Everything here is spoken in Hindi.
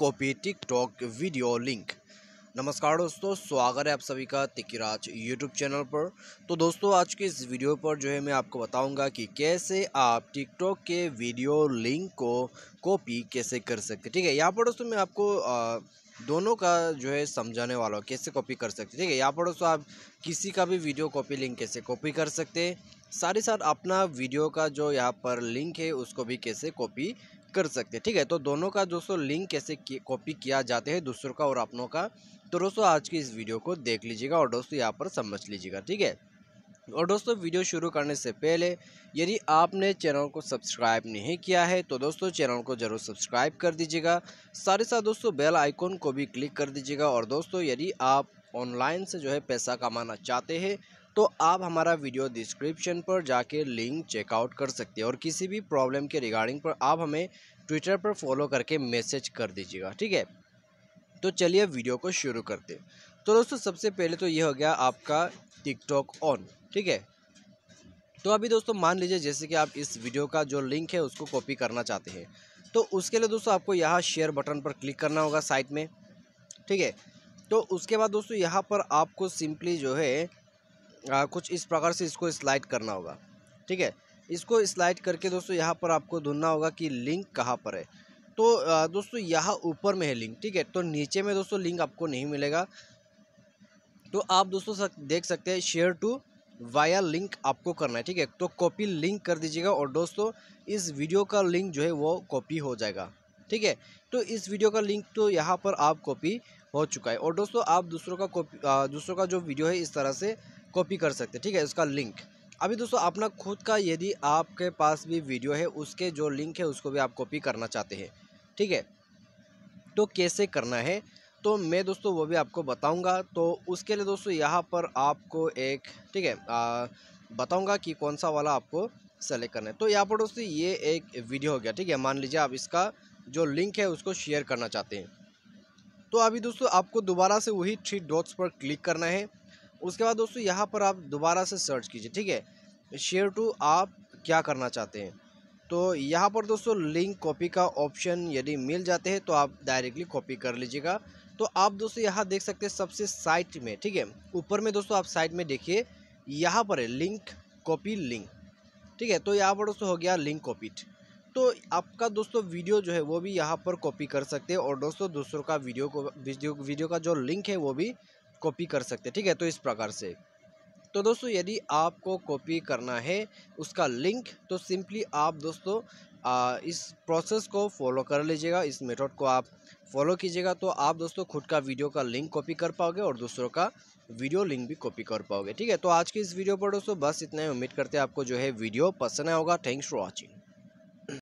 कॉपी टिकटॉक वीडियो लिंक नमस्कार दोस्तों स्वागत है आप सभी का तिकिराज यूट्यूब चैनल पर तो दोस्तों आज के इस वीडियो पर जो है मैं आपको बताऊंगा कि कैसे आप टिकटॉक के वीडियो लिंक को कॉपी कैसे कर सकते ठीक है यहाँ पर दोस्तों मैं आपको आ, दोनों का जो है समझाने वाला हूँ कैसे कॉपी कर सकते ठीक है यहाँ पर दोस्तों आप किसी का भी वीडियो कॉपी लिंक कैसे कॉपी कर सकते साथ ही साथ अपना वीडियो का जो यहाँ पर लिंक है उसको भी कैसे कॉपी कर सकते हैं ठीक है तो दोनों का दोस्तों लिंक कैसे कॉपी किया जाते हैं दूसरों का और अपनों का तो दोस्तों आज की इस वीडियो को देख लीजिएगा और दोस्तों यहाँ पर समझ लीजिएगा ठीक है और दोस्तों वीडियो शुरू करने से पहले यदि आपने चैनल को सब्सक्राइब नहीं किया है तो दोस्तों चैनल को ज़रूर सब्सक्राइब कर दीजिएगा साथ ही साथ दोस्तों बेल आइकॉन को भी क्लिक कर दीजिएगा और दोस्तों यदि आप ऑनलाइन से जो है पैसा कमाना चाहते हैं तो आप हमारा वीडियो डिस्क्रिप्शन पर जाके लिंक चेकआउट कर सकते हैं और किसी भी प्रॉब्लम के रिगार्डिंग पर आप हमें ट्विटर पर फॉलो करके मैसेज कर दीजिएगा ठीक है तो चलिए वीडियो को शुरू करते तो दोस्तों सबसे पहले तो ये हो गया आपका टिकटॉक ऑन ठीक है तो अभी दोस्तों मान लीजिए जैसे कि आप इस वीडियो का जो लिंक है उसको कॉपी करना चाहते हैं तो उसके लिए दोस्तों आपको यहाँ शेयर बटन पर क्लिक करना होगा साइट में ठीक है तो उसके बाद दोस्तों यहाँ पर आपको सिंपली जो है आ, कुछ इस प्रकार से इसको स्लाइड करना होगा ठीक है इसको स्लाइड करके दोस्तों यहाँ पर आपको ढूंढना होगा कि लिंक कहाँ पर है तो आ, दोस्तों यहाँ ऊपर में है लिंक ठीक है तो नीचे में दोस्तों लिंक आपको नहीं मिलेगा तो आप दोस्तों सक, देख सकते हैं शेयर टू वाया लिंक आपको करना है ठीक है तो कॉपी लिंक कर दीजिएगा और दोस्तों इस वीडियो का लिंक जो है वो कॉपी हो जाएगा ठीक है तो इस वीडियो का लिंक तो यहाँ पर आप कॉपी हो चुका है और दोस्तों आप दूसरों का कॉपी दूसरों का जो वीडियो है इस तरह से कॉपी कर सकते ठीक है उसका लिंक अभी दोस्तों अपना खुद का यदि आपके पास भी वीडियो है उसके जो लिंक है उसको भी आप कॉपी करना चाहते हैं ठीक है तो कैसे करना है तो मैं दोस्तों वो भी आपको बताऊंगा तो उसके लिए दोस्तों यहाँ पर आपको एक ठीक है बताऊंगा कि कौन सा वाला आपको सेलेक्ट करना है तो यहाँ पर दोस्तों ये एक वीडियो हो गया ठीक है मान लीजिए आप इसका जो लिंक है उसको शेयर करना चाहते हैं तो अभी दोस्तों आपको दोबारा से वही थ्री डॉट्स पर क्लिक करना है उसके बाद दोस्तों यहाँ पर आप दोबारा से सर्च कीजिए ठीक है शेयर टू आप क्या करना चाहते हैं तो यहाँ पर दोस्तों लिंक कॉपी का ऑप्शन यदि मिल जाते हैं तो आप डायरेक्टली कॉपी कर लीजिएगा तो आप दोस्तों यहाँ देख सकते हैं सबसे साइट में ठीक है ऊपर में दोस्तों आप साइट में देखिए यहाँ पर है लिंक कॉपी लिंक ठीक है तो यहाँ पर दोस्तों हो गया लिंक कॉपीट तो आपका दोस्तों वीडियो जो है वो भी यहाँ पर कॉपी कर सकते हैं और दोस्तों दूसरों का वीडियो को वीडियो वीडियो का जो लिंक है वो भी कॉपी कर सकते हैं ठीक है तो इस प्रकार से तो दोस्तों यदि आपको कॉपी करना है उसका लिंक तो सिंपली आप दोस्तों आ, इस प्रोसेस को फॉलो कर लीजिएगा इस मेथड को आप फॉलो कीजिएगा तो आप दोस्तों खुद का वीडियो का लिंक कॉपी कर पाओगे और दूसरों का वीडियो लिंक भी कॉपी कर पाओगे ठीक है तो आज के इस वीडियो पर दोस्तों बस इतना ही उम्मीद करते हैं आपको जो है वीडियो पसंद आया होगा थैंक्स फॉर वॉचिंग